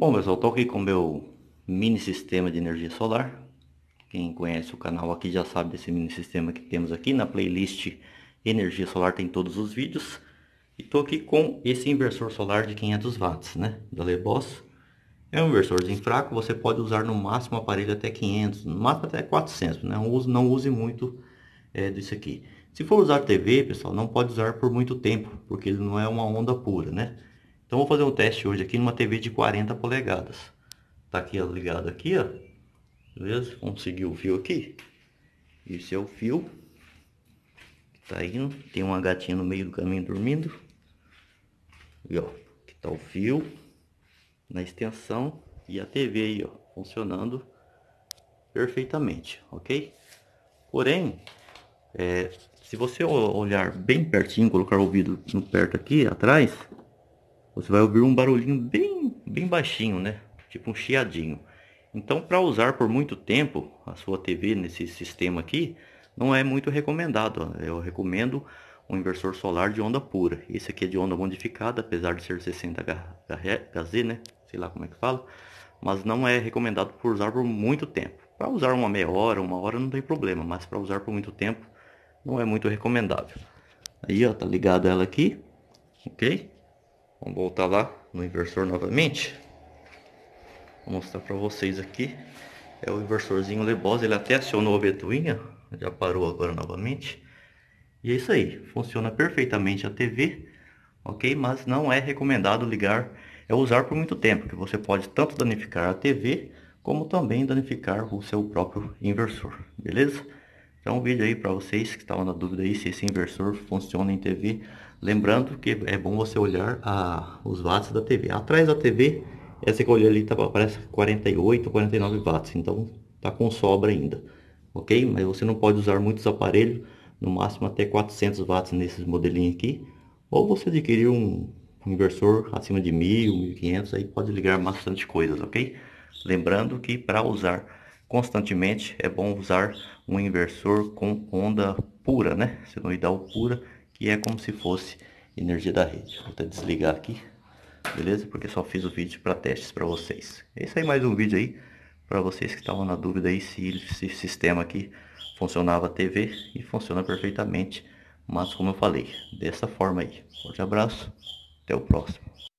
Bom pessoal, estou aqui com o meu mini sistema de energia solar. Quem conhece o canal aqui já sabe desse mini sistema que temos aqui. Na playlist Energia Solar tem todos os vídeos. E estou aqui com esse inversor solar de 500 watts, né? Da Leboss. É um inversorzinho fraco, você pode usar no máximo aparelho até 500, no máximo até 400, né? Não use, não use muito é, disso aqui. Se for usar TV, pessoal, não pode usar por muito tempo, porque ele não é uma onda pura, né? Então vou fazer um teste hoje aqui numa TV de 40 polegadas. Tá aqui ligado aqui, ó. Beleza? Consegui o fio aqui. Esse é o fio que tá indo. Né? Tem uma gatinha no meio do caminho dormindo. E ó, aqui tá o fio na extensão e a TV aí, ó, funcionando perfeitamente, ok? Porém, é, se você olhar bem pertinho, colocar o ouvido no perto aqui atrás, você vai ouvir um barulhinho bem, bem baixinho, né? Tipo um chiadinho. Então, para usar por muito tempo a sua TV nesse sistema aqui, não é muito recomendado. Eu recomendo um inversor solar de onda pura. Esse aqui é de onda modificada, apesar de ser 60 Hz, né? Sei lá como é que fala. Mas não é recomendado por usar por muito tempo. Para usar uma meia hora, uma hora não tem problema, mas para usar por muito tempo não é muito recomendável. Aí, ó, tá ligado ela aqui, ok? Vamos voltar lá no inversor novamente. Vou mostrar para vocês aqui. É o inversorzinho Lebosa. ele até acionou a betuinha, já parou agora novamente. E é isso aí, funciona perfeitamente a TV, ok? Mas não é recomendado ligar, é usar por muito tempo, que você pode tanto danificar a TV, como também danificar o seu próprio inversor, beleza? Então um vídeo aí para vocês que estavam na dúvida aí se esse inversor funciona em TV Lembrando que é bom você olhar a, os watts da TV. Atrás da TV, essa que eu olhei ali tá, parece 48, 49 watts. Então tá com sobra ainda. Ok? Mas você não pode usar muitos aparelhos, no máximo até 400 watts nesses modelinhos aqui. Ou você adquirir um inversor acima de 1000, 1500, aí pode ligar bastante coisas, ok? Lembrando que para usar constantemente é bom usar um inversor com onda pura, né? Se o pura que é como se fosse energia da rede. Vou até desligar aqui, beleza? Porque só fiz o vídeo para testes para vocês. Esse é aí mais um vídeo aí para vocês que estavam na dúvida aí se esse sistema aqui funcionava TV e funciona perfeitamente. Mas como eu falei, dessa forma aí. Forte abraço, até o próximo.